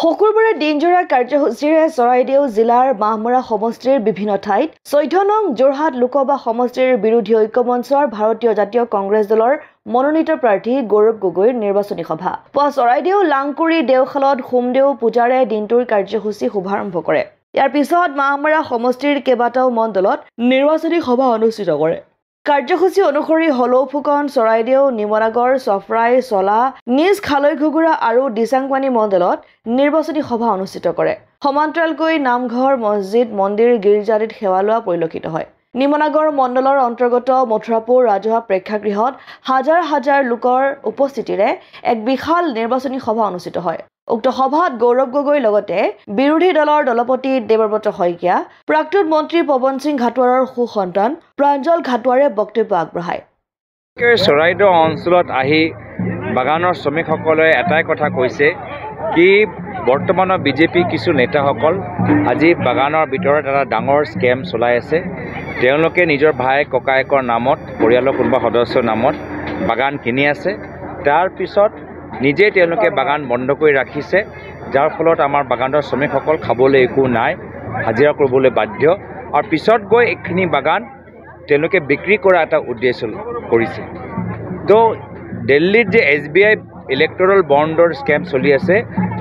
শকুৰবৰে দিনজোৰা কাৰ্যসূচীৰে চৰাইদেউ জিলাৰ মাহমৰা সমষ্টিৰ বিভিন্ন ঠাইত চৈধ্য নং যোৰহাট লোকসভা সমষ্টিৰ বিৰোধী ঐক্য মঞ্চৰ ভাৰতীয় জাতীয় কংগ্ৰেছ দলৰ মনোনীত প্ৰাৰ্থী গৌৰৱ গগৈৰ নিৰ্বাচনী সভা পুৱা চৰাইদেউ লাংকুৰি দেওশালত সোমদেউ পূজাৰে দিনটোৰ কাৰ্যসূচী শুভাৰম্ভ কৰে ইয়াৰ পিছত মাহমৰা সমষ্টিৰ কেইবাটাও মণ্ডলত নিৰ্বাচনী সভা অনুষ্ঠিত কৰে কাৰ্যসূচী অনুসৰি হলৌ ফুকন চৰাইদেউ নিমৰাগড় চফৰাই চলা নিজ খালৈ ঘুগুৰা আৰু দিচাংপানী মণ্ডলত নিৰ্বাচনী সভা অনুষ্ঠিত কৰে সমান্তৰালকৈ নামঘৰ মছজিদ মন্দিৰ গীৰ্জাদিত সেৱা লোৱা পৰিলক্ষিত হয় নিমনাগড় মণ্ডলৰ অন্তৰ্গত মথুৰাপুৰ ৰাজহুৱা প্ৰেক্ষাগৃহত হাজাৰ হাজাৰ লোকৰ উপস্থিতিৰে এক বিশাল নিৰ্বাচনী সভা অনুষ্ঠিত হয় উক্ত সভাত গৌৰৱ গগৈৰ লগতে বিৰোধী দলৰ দলপতি দেৱব্ৰত শইকীয়া প্ৰাক্তন মন্ত্ৰী পৱন সিং ঘাটোৱাৰৰ সুসন্তান প্ৰাঞ্জল ঘাটোৱাৰে বক্তব্য আগবঢ়ায় চৰাইদেউ অঞ্চলত আহি বাগানৰ শ্ৰমিকসকলে এটাই কথা কৈছে কি বৰ্তমানৰ বিজেপি কিছু নেতাসকল আজি বাগানৰ ভিতৰত এটা ডাঙৰ স্কেম চলাই আছে তেওঁলোকে নিজৰ ভাই ককায়েকৰ নামত পৰিয়ালৰ কোনোবা সদস্যৰ নামত বাগান কিনি আছে তাৰপিছত নিজেই তেওঁলোকে বাগান বন্ধ কৰি ৰাখিছে যাৰ ফলত আমাৰ বাগানৰ শ্ৰমিকসকল খাবলৈ একো নাই হাজিৰা কৰিবলৈ বাধ্য আৰু পিছত গৈ এইখিনি বাগান তেওঁলোকে বিক্ৰী কৰা এটা উদ্দেশ্য কৰিছে তো দিল্লীত যে এছ বি আই ইলেক্ট্ৰল বণ্ডৰ স্কেম চলি আছে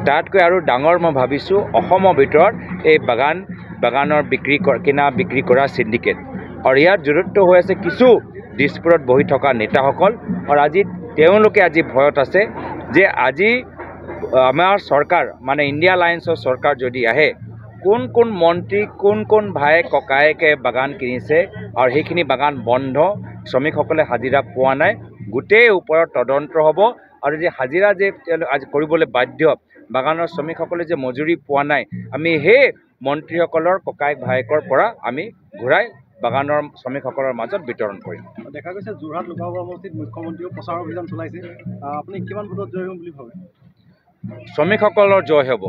তাতকৈ আৰু ডাঙৰ মই ভাবিছোঁ অসমৰ ভিতৰত এই বাগান বাগানৰ বিক্ৰী কৰা কিনা বিক্ৰী কৰা চিণ্ডিকেট আৰু ইয়াত জড়িত হৈ আছে কিছু দিছপুৰত বহি থকা নেতাসকল আৰু আজি তেওঁলোকে আজি ভয়ত আছে যে আজি আমাৰ চৰকাৰ মানে ইণ্ডিয়া লায়েঞ্চৰ চৰকাৰ যদি আহে কোন কোন মন্ত্ৰী কোন কোন ভাই ককায়েকে বাগান কিনিছে আৰু সেইখিনি বাগান বন্ধ শ্ৰমিকসকলে হাজিৰা পোৱা নাই গোটেই ওপৰত তদন্ত হ'ব আৰু যে হাজিৰা যে তেওঁলোক আজি কৰিবলৈ বাধ্য বাগানৰ শ্ৰমিকসকলে যে মজুৰি পোৱা নাই আমি সেই মন্ত্ৰীসকলৰ ককায়েক ভায়েকৰ পৰা আমি ঘূৰাই বাগানৰ শ্ৰমিকসকলৰ মাজত বিতৰণ কৰিম দেখা গৈছে যোৰহাট লোকসভা সমষ্টিত মুখ্যমন্ত্ৰীয়ে প্ৰচাৰ অভিযান চলাইছে আপুনি কিমান ভোটত জয় হ'ম বুলি ভাবে শ্ৰমিকসকলৰ জয় হ'ব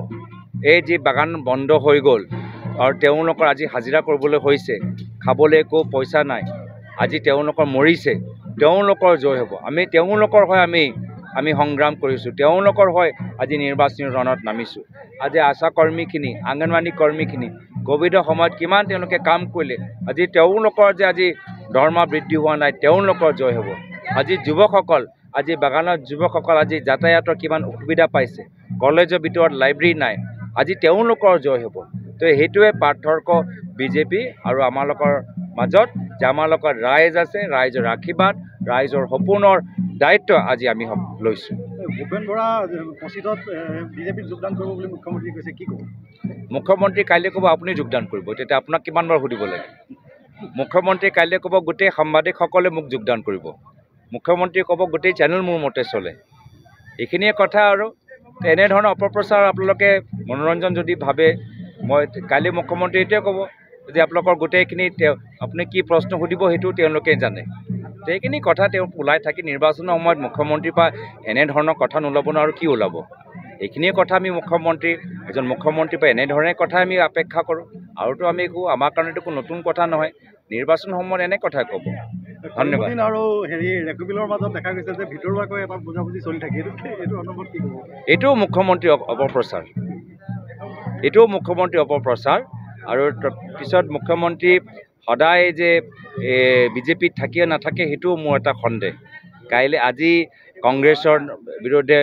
এই যি বাগান বন্ধ হৈ গ'ল আৰু তেওঁলোকৰ আজি হাজিৰা কৰিবলৈ হৈছে খাবলৈ একো পইচা নাই আজি তেওঁলোকৰ মৰিছে তেওঁলোকৰ জয় হ'ব আমি তেওঁলোকৰ হৈ আমি আমি সংগ্ৰাম কৰিছোঁ তেওঁলোকৰ হয় আজি নিৰ্বাচনী ৰণত নামিছোঁ আজি আশা কৰ্মীখিনি আঙ্গনবাড়ী কৰ্মীখিনি ক'ভিডৰ সময়ত কিমান তেওঁলোকে কাম কৰিলে আজি তেওঁলোকৰ যে আজি দৰমা বৃদ্ধি হোৱা নাই তেওঁলোকৰ জয় হ'ব আজি যুৱকসকল আজি বাগানৰ যুৱকসকল আজি যাতায়াতৰ কিমান অসুবিধা পাইছে কলেজৰ ভিতৰত লাইব্ৰেৰী নাই আজি তেওঁলোকৰ জয় হ'ব তো সেইটোৱে পাৰ্থক্য বিজেপি আৰু আমাৰ লোকৰ মাজত যে আমাৰ লগত ৰাইজ আছে ৰাইজৰ আশীৰ্বাদ ৰাইজৰ সপোনৰ দায়িত্ব আজি আমি লৈছোঁ ভূপেন বৰা পঁচিছত বিজেপিত যোগদান কৰিব বুলি মুখ্যমন্ত্ৰী কৈছে কি ক'ব মুখ্যমন্ত্ৰী কাইলৈ ক'ব আপুনি যোগদান কৰিব তেতিয়া আপোনাক কিমানবাৰ সুধিব লাগে মুখ্যমন্ত্ৰী কাইলৈ ক'ব গোটেই সাংবাদিকসকলে মোক যোগদান কৰিব মুখ্যমন্ত্ৰীয়ে ক'ব গোটেই চেনেল মোৰ মতে চলে এইখিনিয়ে কথা আৰু এনেধৰণৰ অপপ্ৰচাৰ আপোনালোকে মনোৰঞ্জন যদি ভাবে মই কাইলৈ মুখ্যমন্ত্ৰী এইটোৱে ক'ব যে আপোনালোকৰ গোটেইখিনি তেওঁ আপুনি কি প্ৰশ্ন সুধিব সেইটো তেওঁলোকে জানে সেইখিনি কথা তেওঁ ওলাই থাকি নিৰ্বাচনৰ সময়ত মুখ্যমন্ত্ৰীৰ পৰা এনেধৰণৰ কথা নোলাব ন আৰু কি ওলাব এইখিনিয়ে কথা আমি মুখ্যমন্ত্ৰী এজন মুখ্যমন্ত্ৰীৰ পৰা এনেধৰণে কথা আমি অপেক্ষা কৰোঁ আৰুতো আমি কওঁ আমাৰ কাৰণেতো একো নতুন কথা নহয় নিৰ্বাচন সময়ত এনে কথা ক'ব ধন্যবাদ এইটোও হেৰি মুখ্যমন্ত্ৰীৰ অপপ্ৰচাৰ এইটোও মুখ্যমন্ত্ৰীৰ অপপ্ৰচাৰ আৰু পিছত মুখ্যমন্ত্ৰী সদায় যে বিজেপিত থাকিয়ে নাথাকে সেইটোও মোৰ এটা সন্দেহ কাইলৈ আজি কংগ্ৰেছৰ বিৰুদ্ধে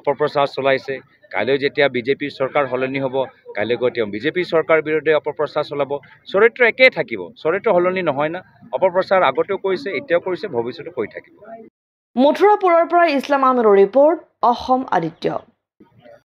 অপপ্ৰচাৰ চলাইছে কাইলৈ যেতিয়া বিজেপিৰ চৰকাৰ সলনি হ'ব কাইলৈ গৈ তেওঁ বিজেপিৰ চৰকাৰৰ বিৰুদ্ধে অপপ্ৰচাৰ চলাব চৰিত্ৰ একেই থাকিব চৰিত্ৰ সলনি নহয় না অপপ্ৰচাৰ আগতেও কৰিছে এতিয়াও কৰিছে ভৱিষ্যতেও কৰি থাকিব মথুৰাপুৰৰ পৰা ইছলাম আহমেদৰ ৰিপৰ্ট অসম আদিত্য